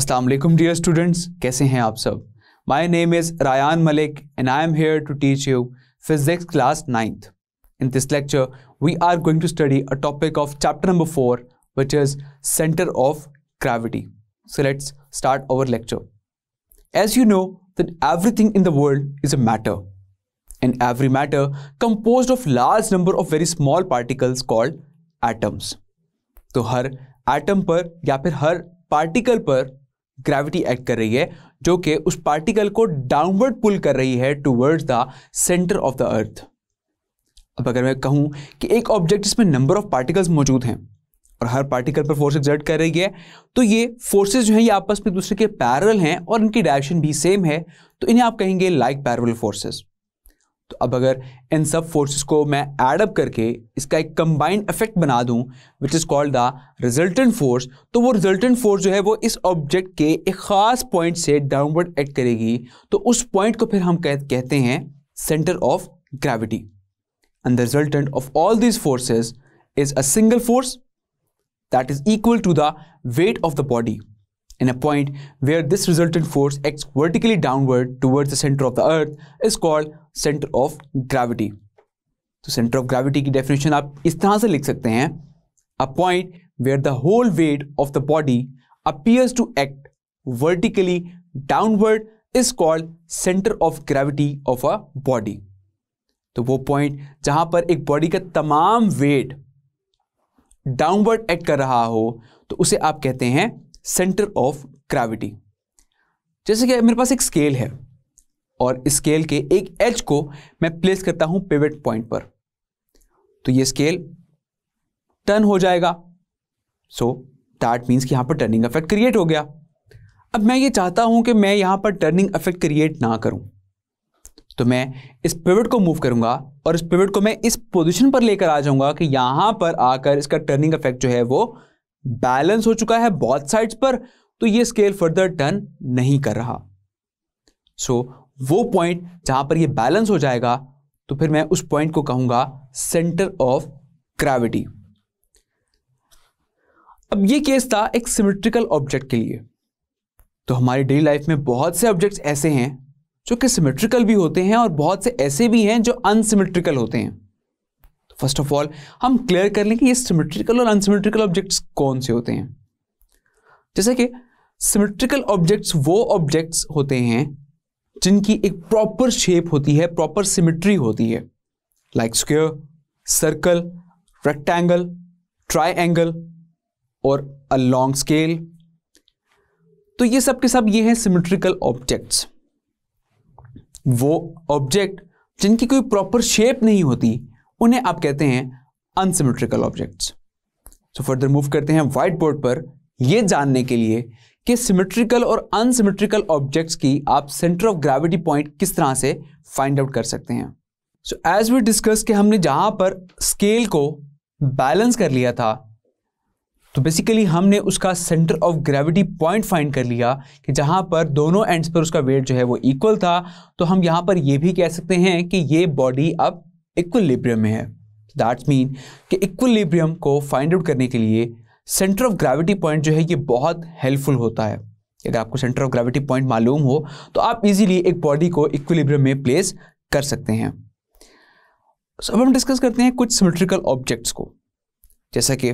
Assalamu alaikum dear students, kaise hain aap My name is Ryan Malik and I am here to teach you physics class 9th. In this lecture, we are going to study a topic of chapter number 4 which is center of gravity. So let's start our lecture. As you know that everything in the world is a matter and every matter composed of large number of very small particles called atoms. So her atom per ya phir her particle per gravity act कर रही है जो कि उस particle को downward पुल कर रही है towards the centre of the earth अब अगर मैं कहूं कि एक ऑब्जेक्ट जिसमें नंबर ऑफ पार्टिकल्स मौजूद हैं और हर पार्टिकल पर फोर्स एग्जर्ट कर रही है तो ये फोर्सेज जो हैं ये आपस में दूसरे के पैरल हैं और इनकी डायरेक्शन भी सेम है तो इन्हें आप कहेंगे लाइक पैरल फोर्सेज तो अब अगर इन सब फोर्सेस को मैं एडअप करके इसका एक कंबाइंड इफेक्ट बना दूं which is called the resultant force तो वो रिजल्टेंट फोर्स जो है वो इस ऑब्जेक्ट के एक ख़ास पॉइंट से डाउनवर्ड एक्ट करेगी तो उस पॉइंट को फिर हम कह, कहते हैं centre of gravity and the resultant of all these forces is a single force that is equal to the weight of the body and a point where this resultant force acts vertically downward towards the center of the earth is called center of gravity तो center of gravity की definition आप इस तरह से लिख सकते हैं a point where the whole weight of the body appears to act vertically downward is called center of gravity of a body तो वो पॉइंट जहां पर एक बॉडी का तमाम वेट डाउनवर्ड एक्ट कर रहा हो तो उसे आप कहते हैं सेंटर ऑफ ग्रेविटी जैसे कि मेरे पास एक स्केल है और इस स्केल के एक एज को मैं प्लेस करता हूं पिवट पॉइंट पर तो ये स्केल टर्न हो जाएगा सो दैट मीन्स कि यहां पर टर्निंग इफेक्ट क्रिएट हो गया अब मैं ये चाहता हूं कि मैं यहां पर टर्निंग इफेक्ट क्रिएट ना करूं तो मैं इस पिवट को मूव करूंगा और इस पिवट को मैं इस पोजीशन पर लेकर आ जाऊंगा कि यहां पर आकर इसका टर्निंग इफेक्ट जो है वो बैलेंस हो चुका है बहुत साइड्स पर तो ये स्केल फर्दर टर्न नहीं कर रहा सो so, वो पॉइंट जहां पर ये बैलेंस हो जाएगा तो फिर मैं उस पॉइंट को कहूंगा सेंटर ऑफ ग्रेविटी अब ये केस था एक सिमेट्रिकल ऑब्जेक्ट के लिए तो हमारी डेली लाइफ में बहुत से ऑब्जेक्ट्स ऐसे हैं जो कि सिमेट्रिकल भी होते हैं और बहुत से ऐसे भी हैं जो अनसिमेट्रिकल होते हैं फर्स्ट ऑफ ऑल हम क्लियर कर लें कि ये सिमेट्रिकल और अनसिमेट्रिकल ऑब्जेक्ट्स कौन से होते हैं जैसे कि सिमेट्रिकल ऑब्जेक्ट्स वो ऑब्जेक्ट्स होते हैं जिनकी एक प्रॉपर शेप होती है प्रॉपर सिमेट्री होती है like square circle rectangle triangle और अ लॉन्ग स्केल तो ये सब के सब ये हैं सिमेट्रिकल ऑब्जेक्ट्स वो ऑब्जेक्ट जिनकी कोई प्रॉपर शेप नहीं होती उन्हें आप कहते हैं unsymmetrical objects so further move करते हैं व्हाइट बोर्ड पर यह जानने के लिए कि सिमेट्रिकल और अनसिमेट्रिकल ऑब्जेक्ट्स की आप सेंटर ऑफ ग्रेविटी पॉइंट किस तरह से फाइंड आउट कर सकते हैं सो एज वी डिस्कस कि हमने जहां पर स्केल को बैलेंस कर लिया था तो बेसिकली हमने उसका centre of gravity point find कर लिया कि जहां पर दोनों एंड्स पर उसका वेट जो है वो इक्वल था तो हम यहां पर ये भी कह सकते हैं कि ये बॉडी अब इक्वलिब्रियम में है दैट्स मीन कि इक्वलिब्रियम को फाइंड आउट करने के लिए सेंटर ऑफ ग्रेविटी पॉइंट जो है ये बहुत हेल्पफुल होता है अगर आपको सेंटर ऑफ ग्रेविटी पॉइंट मालूम हो तो आप इजीली एक बॉडी को इक्विलिब्रियम में प्लेस कर सकते हैं सो अब हम डिस्कस करते हैं कुछ सिमेट्रिकल ऑब्जेक्ट्स को जैसा कि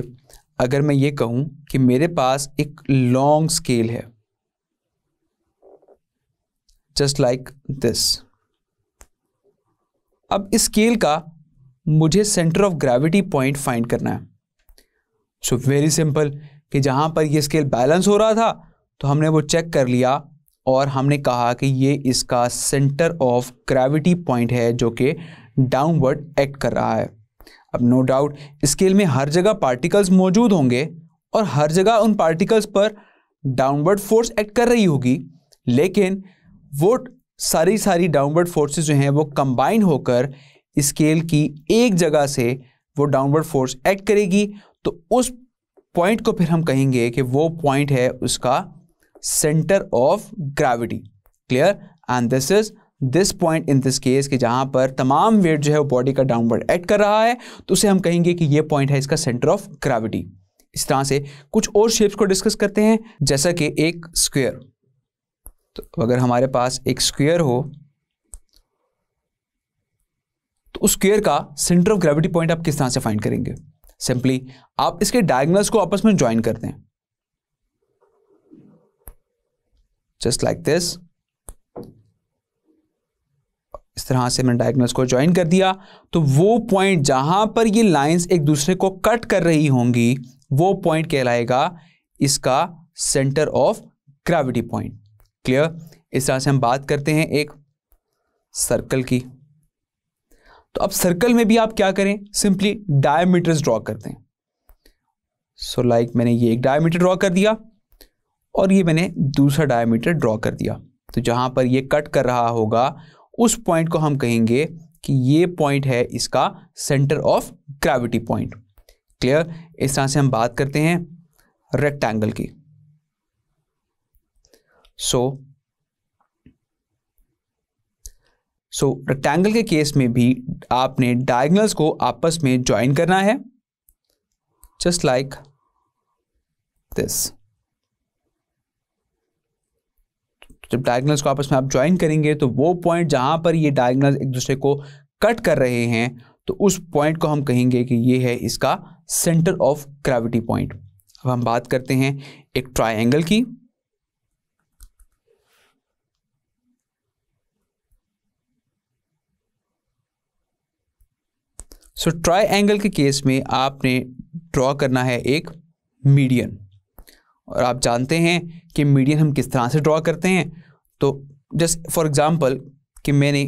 अगर मैं ये कहूं कि मेरे पास एक लॉन्ग स्केल है जस्ट लाइक दिस अब इस स्केल का मुझे centre of gravity point find करना है सो वेरी सिंपल कि जहाँ पर ये स्केल बैलेंस हो रहा था तो हमने वो चेक कर लिया और हमने कहा कि ये इसका सेंटर ऑफ ग्रेविटी पॉइंट है जो कि डाउनवर्ड एक्ट कर रहा है अब नो डाउट स्केल में हर जगह पार्टिकल्स मौजूद होंगे और हर जगह उन पार्टिकल्स पर डाउनवर्ड फोर्स एक्ट कर रही होगी लेकिन वो सारी सारी डाउनवर्ड फोर्सेस जो हैं वो कंबाइन होकर स्केल की एक जगह से वो डाउनवर्ड फोर्स एक्ट करेगी तो उस पॉइंट को फिर हम कहेंगे कि वो पॉइंट है उसका centre of gravity clear and this is this point in this case कि जहां पर तमाम वेट जो है वो बॉडी का डाउनवर्ड एक्ट कर रहा है तो उसे हम कहेंगे कि ये पॉइंट है इसका सेंटर ऑफ ग्रेविटी इस तरह से कुछ और शेप्स को डिस्कस करते हैं जैसा कि एक स्क्वेयर तो अगर हमारे पास एक स्क्वेयर हो तो उस स्क्वेयर का सेंटर ऑफ ग्रेविटी पॉइंट आप किस तरह से फाइंड करेंगे सिंपली आप इसके डायगनल्स को आपस में ज्वाइन करते हैं जस्ट लाइक दिस इस तरह से मैंने डायगनल्स को ज्वाइन कर दिया तो वो पॉइंट जहां पर ये लाइंस एक दूसरे को कट कर रही होंगी वो पॉइंट कहलाएगा इसका centre of gravity point clear इस तरह से हम बात करते हैं एक सर्कल की तो अब सर्कल में भी आप क्या करें सिंपली डायमीटर्स ड्रॉ करते हैं सो so, लाइक like मैंने ये एक डायमीटर ड्रॉ कर दिया और ये मैंने दूसरा डायमीटर ड्रॉ कर दिया तो जहां पर ये कट कर रहा होगा उस पॉइंट को हम कहेंगे कि ये पॉइंट है इसका centre of gravity point clear इस तरह से हम बात करते हैं रेक्टेंगल की सो सो रेक्टेंगल के केस में भी आपने डायगनल्स को आपस में ज्वाइन करना है जस्ट लाइक दिस जब डायगनल्स को आपस में आप ज्वाइन करेंगे तो वो पॉइंट जहां पर ये डायगनल्स एक दूसरे को कट कर रहे हैं तो उस पॉइंट को हम कहेंगे कि ये है इसका सेंटर ऑफ ग्रेविटी पॉइंट अब हम बात करते हैं एक ट्रायंगल की सो ट्राई एंगल के केस में आपने ड्रॉ करना है एक मीडियन और आप जानते हैं कि मीडियन हम किस तरह से ड्रॉ करते हैं तो जस्ट फॉर एग्ज़ाम्पल कि मैंने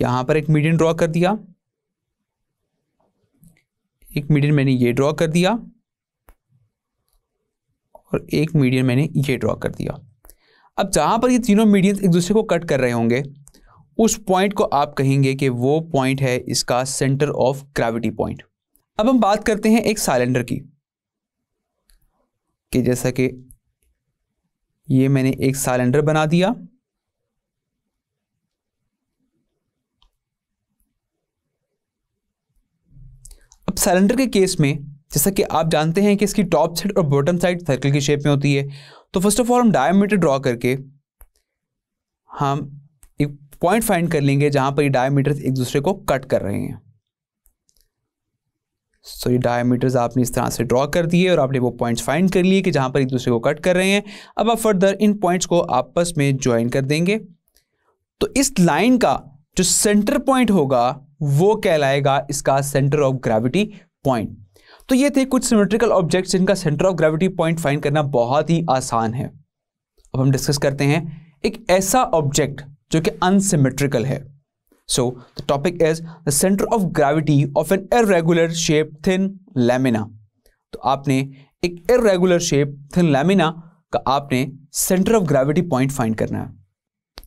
यहाँ पर एक मीडियन ड्रॉ कर दिया एक मीडियन मैंने ये ड्रॉ कर दिया और एक मीडियन मैंने ये ड्रॉ कर दिया अब जहाँ पर ये तीनों मीडियन एक दूसरे को कट कर रहे होंगे उस पॉइंट को आप कहेंगे कि वो पॉइंट है इसका सेंटर ऑफ ग्रेविटी पॉइंट अब हम बात करते हैं एक साइलेंडर की कि जैसा कि ये मैंने एक साइलेंडर बना दिया अब साइलेंडर के केस में जैसा कि आप जानते हैं कि इसकी टॉप साइड और बॉटम साइड सर्कल की शेप में होती है तो फर्स्ट ऑफ ऑल हम डायमीटर ड्रॉ करके हम पॉइंट फाइंड कर लेंगे जहां पर ये डायमीटर्स एक दूसरे को कट कर रहे हैं सो so, ये डायमीटर्स आपने इस तरह से ड्रॉ कर दिए और आपने वो पॉइंट्स फाइंड कर लिए कि जहाँ पर एक दूसरे को कट कर रहे हैं अब आप फर्दर इन पॉइंट्स को आपस में ज्वाइन कर देंगे तो इस लाइन का जो सेंटर पॉइंट होगा वो कहलाएगा इसका सेंटर ऑफ ग्रेविटी पॉइंट तो ये थे कुछ सिमेट्रिकल ऑब्जेक्ट्स जिनका centre of gravity point find करना बहुत ही आसान है अब हम डिस्कस करते हैं एक ऐसा ऑब्जेक्ट जो कि अनसिमेट्रिकल है so the topic is the centre of gravity of an irregular shape thin lamina तो आपने एक इरेगुलर शेप थिन लेमिना का आपने centre of gravity point find करना है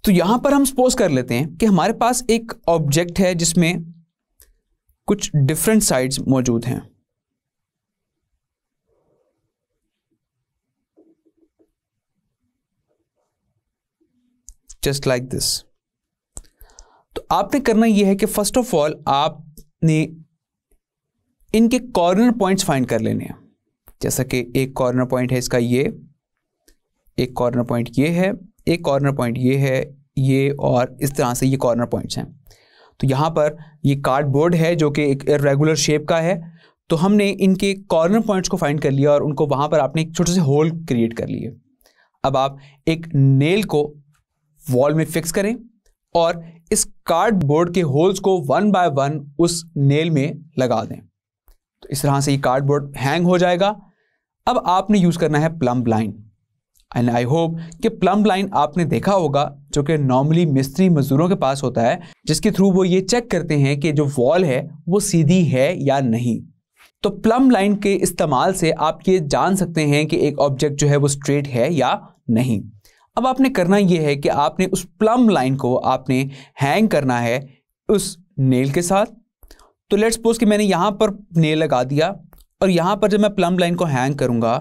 तो यहां पर हम सपोज कर लेते हैं कि हमारे पास एक ऑब्जेक्ट है जिसमें कुछ डिफरेंट साइड्स मौजूद हैं जस्ट लाइक दिस तो आपने करना यह है कि फर्स्ट ऑफ ऑल आपने इनके कॉर्नर पॉइंट्स फाइंड कर लेने हैं जैसा कि एक कॉर्नर पॉइंट है इसका ये एक कॉर्नर पॉइंट ये है एक कॉर्नर पॉइंट ये है ये और इस तरह से ये कॉर्नर पॉइंट्स हैं तो यहाँ पर ये कार्डबोर्ड है जो कि एक रेगुलर शेप का है तो हमने इनके कॉर्नर पॉइंट्स को फाइंड कर लिया और उनको वहाँ पर आपने एक छोटे से होल क्रिएट कर लिए अब आप एक नेल को वॉल में फिक्स करें और इस कार्डबोर्ड के होल्स को वन बाय वन उस नेल में लगा दें तो इस तरह से ये कार्डबोर्ड हैंग हो जाएगा अब आपने यूज़ करना है plumb line and I hope कि प्लम्ब लाइन आपने देखा होगा जो कि नॉर्मली मिस्त्री मज़दूरों के पास होता है जिसके थ्रू वो ये चेक करते हैं कि जो वॉल है वो सीधी है या नहीं तो प्लम्ब लाइन के इस्तेमाल से आप ये जान सकते हैं कि एक ऑब्जेक्ट जो है वो स्ट्रेट है या नहीं अब आपने करना यह है कि आपने उस प्लम लाइन को आपने हैंग करना है उस नेल के साथ तो लेट्स सपोज कि मैंने यहां पर नेल लगा दिया और यहां पर जब मैं प्लम लाइन को हैंग करूंगा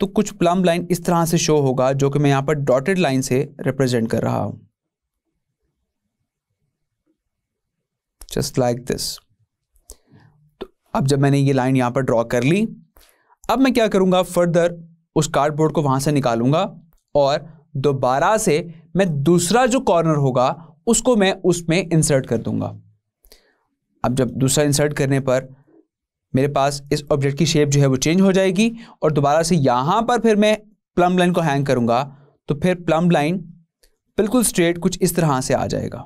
तो कुछ प्लम लाइन इस तरह से शो होगा जो कि मैं यहां पर डॉटेड लाइन से रिप्रेजेंट कर रहा हूं जस्ट लाइक दिस तो अब जब मैंने ये लाइन यहां पर ड्रॉ कर ली अब मैं क्या करूंगा फर्दर उस कार्डबोर्ड को वहां से निकालूंगा और दोबारा से मैं दूसरा जो कॉर्नर होगा उसको मैं उसमें इंसर्ट कर दूंगा अब जब दूसरा इंसर्ट करने पर मेरे पास इस ऑब्जेक्ट की शेप जो है वो चेंज हो जाएगी और दोबारा से यहाँ पर फिर मैं प्लम लाइन को हैंग करूँगा तो फिर प्लम लाइन बिल्कुल स्ट्रेट कुछ इस तरह से आ जाएगा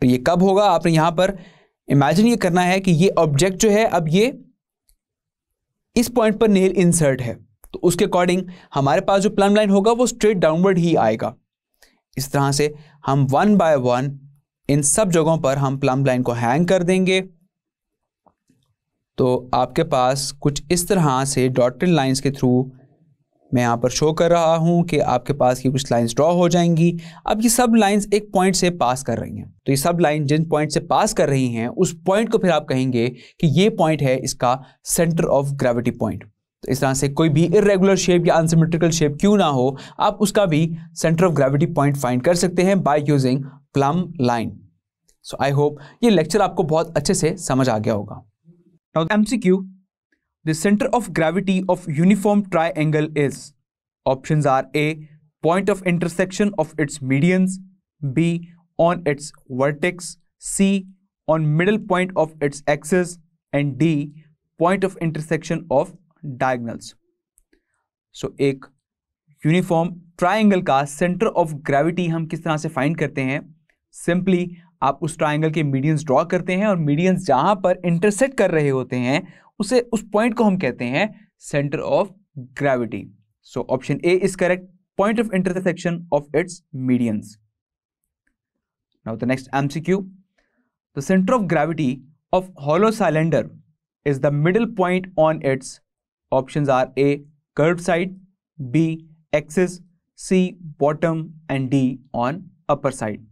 तो ये कब होगा आपने यहाँ पर इमेजिन ये करना है कि ये ऑब्जेक्ट जो है अब ये इस पॉइंट पर नेल इंसर्ट है तो उसके अकॉर्डिंग हमारे पास जो प्लम लाइन होगा वो स्ट्रेट डाउनवर्ड ही आएगा इस तरह से हम वन बाय वन इन सब जगहों पर हम प्लम लाइन को हैंग कर देंगे तो आपके पास कुछ इस तरह से डॉटेड लाइंस के थ्रू मैं यहाँ पर शो कर रहा हूँ कि आपके पास की कुछ लाइंस ड्रॉ हो जाएंगी अब ये सब लाइंस एक पॉइंट से पास कर रही हैं तो ये सब लाइन जिन पॉइंट से पास कर रही हैं उस पॉइंट को फिर आप कहेंगे कि ये पॉइंट है इसका सेंटर ऑफ ग्रेविटी पॉइंट तो इस तरह से कोई भी इरेगुलर शेप या अनसिमेट्रिकल शेप क्यों ना हो आप उसका भी centre of gravity point find कर सकते हैं by using plumb line so I hope ये लेक्चर आपको बहुत अच्छे से समझ आ गया होगा now M C Q the centre of gravity of uniform triangle is option are A point of intersection of its medians B on its vertex C on middle point of its axes and D point of intersection of diagonals so एक uniform triangle का centre of gravity हम किस तरह से find करते हैं simply आप उस ट्राइंगल के मीडियंस ड्रॉ करते हैं और मीडियंस जहां पर इंटरसेक्ट कर रहे होते हैं उसे उस पॉइंट को हम कहते हैं centre of gravity so option A is correct point of intersection of its medians now the next MCQ the centre of gravity of hollow cylinder is the middle point on its option are A curved side B axis C bottom end D on upper side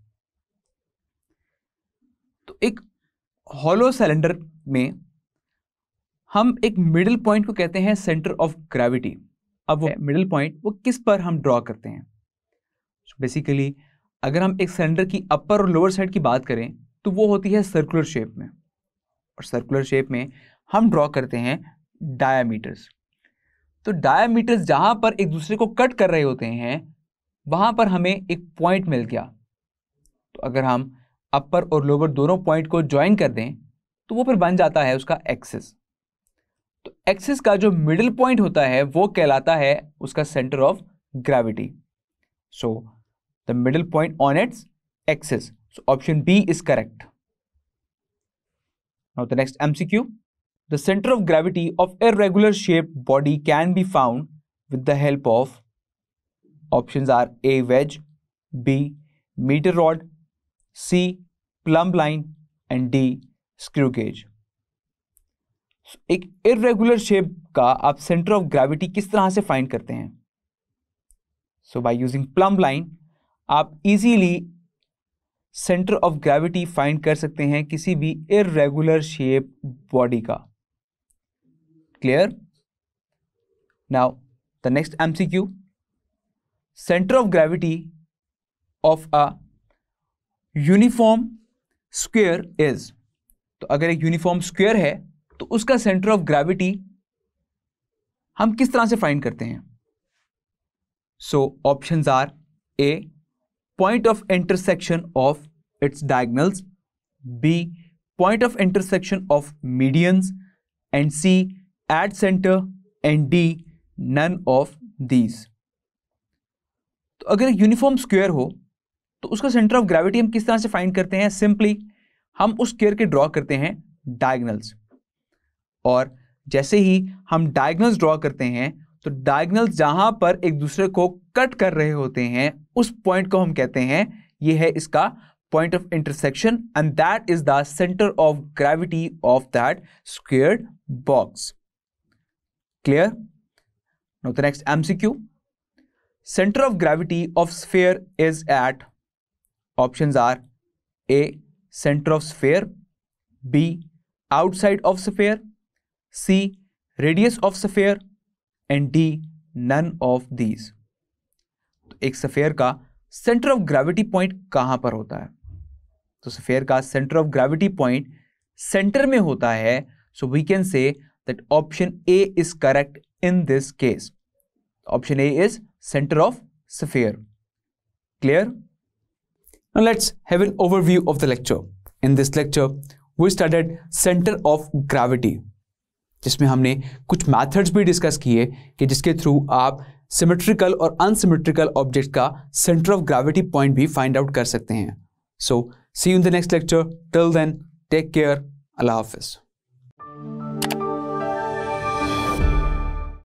तो एक hollow cylinder में हम एक middle point को कहते हैं centre of gravity अब वो मिडिल पॉइंट वो किस पर हम ड्रॉ करते हैं बेसिकली so अगर हम एक सिलेंडर की अपर और लोअर साइड की बात करें तो वो होती है सर्कुलर शेप में और सर्कुलर शेप में हम ड्रॉ करते हैं डायामीटर्स तो डायामीटर्स जहां पर एक दूसरे को कट कर रहे होते हैं वहां पर हमें एक पॉइंट मिल गया तो अगर हम अपर और लोअर दोनों पॉइंट को ज्वाइन कर दें तो वो फिर बन जाता है उसका एक्सिस तो एक्सिस का जो मिडिल पॉइंट होता है वो कहलाता है उसका centre of gravity so the middle point on its axis option B is correct now the next MCQ The center of gravity of irregular shaped body can be found with the help of options are A wedge, B meter rod, C plumb line and D screw gauge एक irregular shape का आप centre of gravity किस तरह से find करते हैं so by using plumb line आप easily centre of gravity find कर सकते हैं किसी भी इरेगुलर शेप बॉडी का clear now the next mcq center of gravity of a uniform square is तो अगर एक यूनिफॉर्म स्क्वेयर है तो उसका सेंटर ऑफ ग्रेविटी हम किस तरह से फाइंड करते हैं so option are A point of intersection of its diagonals B point of intersection of medians and C ad center and D none of these तो अगर एक यूनिफॉर्म स्क्वेयर हो तो उसका सेंटर ऑफ ग्रेविटी हम किस तरह से फाइंड करते हैं सिंपली हम उस स्क्वेयर के ड्रॉ करते हैं डायगनल्स और जैसे ही हम डायगनल्स ड्रॉ करते हैं तो डायगनल्स जहां पर एक दूसरे को कट कर रहे होते हैं उस पॉइंट को हम कहते हैं ये है इसका point of intersection and that is the centre of gravity of that square box Clear? Now the next MCQ. Center of gravity of sphere is at, options are A, center of sphere, B, outside of sphere, C, radius of sphere and D, none of these. तो एक sphere का centre of gravity point कहां पर होता है तो sphere का centre of gravity point centre में होता है so we can say that option A is correct in this case. Option A is center of sphere. Clear? Now let's have an overview of the lecture. In this lecture, we studied center of gravity. जिसमें हमने कुछ methods भी discuss किए कि जिसके through आप symmetrical और unsymmetrical object का सेंटर ऑफ ग्रेविटी पॉइंट भी फाइंड आउट कर सकते हैं so see in the next lecture till then take care अल्लाह हाफिज़